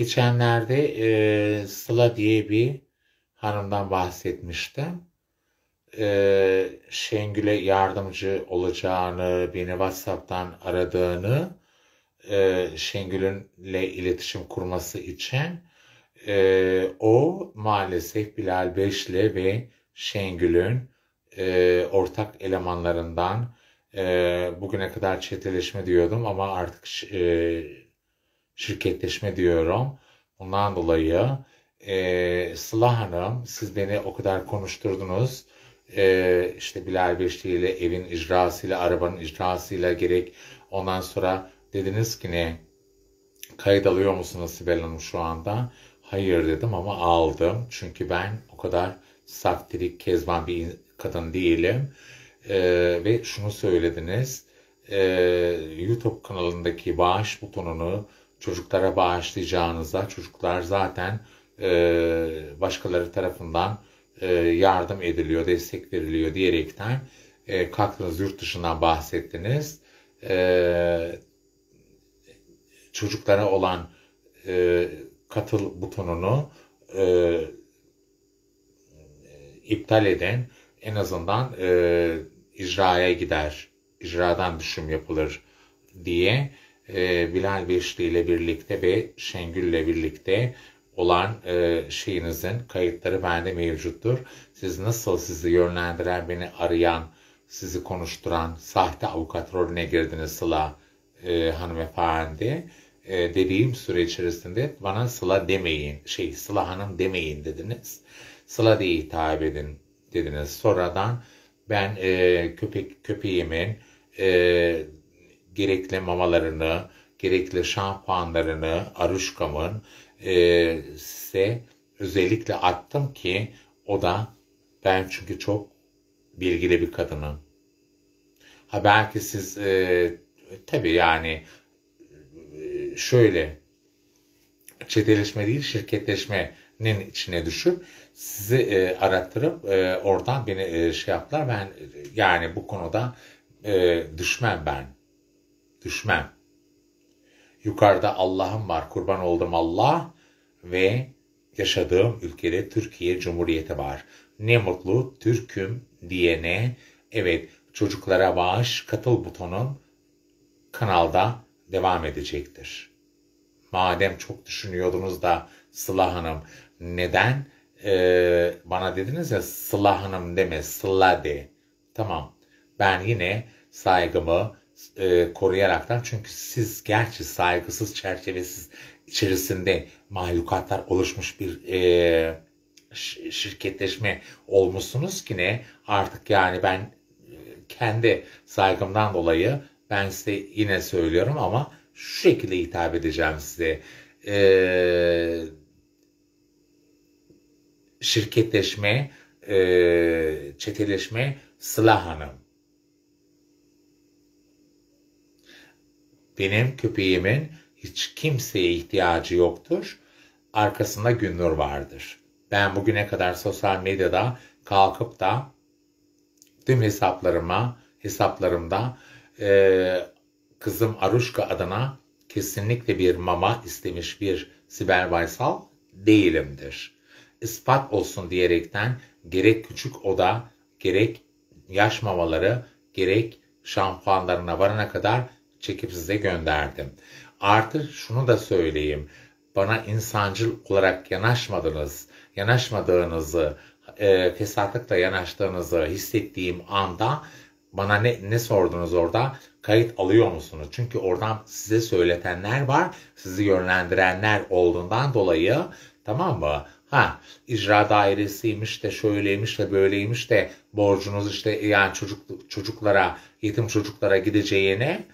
Geçenlerde e, Sıla diye bir hanımdan bahsetmiştim. E, Şengül'e yardımcı olacağını, beni WhatsApp'tan aradığını, e, Şengül'ünle iletişim kurması için e, o maalesef Bilal Beşli ve Şengül'ün e, ortak elemanlarından e, bugüne kadar çeteleşme diyordum ama artık e, şirketleşme diyorum. Bundan dolayı e, Sıla Hanım siz beni o kadar konuşturdunuz. E, işte Bilal Beşli ile evin icrasıyla, arabanın icrasıyla gerek ondan sonra dediniz ki ne kayıt alıyor musunuz Sibel Hanım şu anda? Hayır dedim ama aldım. Çünkü ben o kadar saftirik, kezban bir kadın değilim. Ee, ve şunu söylediniz. E, YouTube kanalındaki bağış butonunu çocuklara bağışlayacağınıza çocuklar zaten e, başkaları tarafından e, yardım ediliyor, destek veriliyor diyerekten e, kalktınız yurt dışından bahsettiniz. E, çocuklara olan e, katıl butonunu e, iptal eden en azından e, icraya gider, icradan düşüm yapılır diye e, Bilal Beşli ile birlikte ve Şengül ile birlikte olan e, şeyinizin kayıtları bende mevcuttur. Siz nasıl sizi yönlendiren, beni arayan, sizi konuşturan sahte avukat rolüne girdiniz Sıla e, hanımefendi. E, dediğim süre içerisinde bana Sıla demeyin, şey Sıla Hanım demeyin dediniz. Sıla diye hitap edin dediniz. Sonradan ben e, köpek köpeğimin e, gerekli mamalarını, gerekli şampuanlarını Aruşkam'ın e, size özellikle attım ki o da ben çünkü çok bilgili bir kadının. Ha belki siz e, tabii yani e, şöyle çeteleşme değil şirketleşmenin içine düşüp sizi e, arattırıp e, oradan beni e, şey yaptılar. Ben e, yani bu konuda e, düşmem ben düşmem. Yukarıda Allah'ım var, kurban oldum Allah ve yaşadığım ülkede Türkiye Cumhuriyeti var. Ne mutlu Türk'üm diyene. Evet, çocuklara bağış katıl butonun kanalda devam edecektir. Madem çok düşünüyordunuz da Sıla Hanım neden e, bana dediniz ya Sıla Hanım deme Sıla de. Tamam ben yine saygımı e, koruyaraktan çünkü siz gerçi saygısız çerçevesiz içerisinde mahlukatlar oluşmuş bir e, şirketleşme olmuşsunuz ki ne artık yani ben e, kendi saygımdan dolayı ben size yine söylüyorum ama şu şekilde hitap edeceğim size. Ee, şirketleşme, e, çeteleşme Sıla Hanım. Benim köpeğimin hiç kimseye ihtiyacı yoktur. Arkasında Gündür vardır. Ben bugüne kadar sosyal medyada kalkıp da tüm hesaplarıma, hesaplarımda e, kızım Aruşka adına kesinlikle bir mama istemiş bir Sibel Baysal değilimdir. Ispat olsun diyerekten gerek küçük oda, gerek yaş mamaları, gerek şampuanlarına varana kadar çekip size gönderdim. Artı şunu da söyleyeyim. Bana insancıl olarak yanaşmadınız, yanaşmadığınızı, e, fesatlıkla yanaştığınızı hissettiğim anda bana ne, ne sordunuz orada? Kayıt alıyor musunuz? Çünkü oradan size söyletenler var, sizi yönlendirenler olduğundan dolayı tamam mı? Ha icra dairesiymiş de şöyleymiş de böyleymiş de borcunuz işte yani çocuk çocuklara yetim çocuklara gideceğine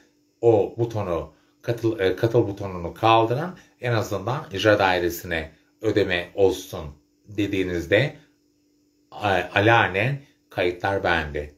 o butonu katıl, e, katıl butonunu kaldıran en azından icra dairesine ödeme olsun dediğinizde alanen kayıtlar bende.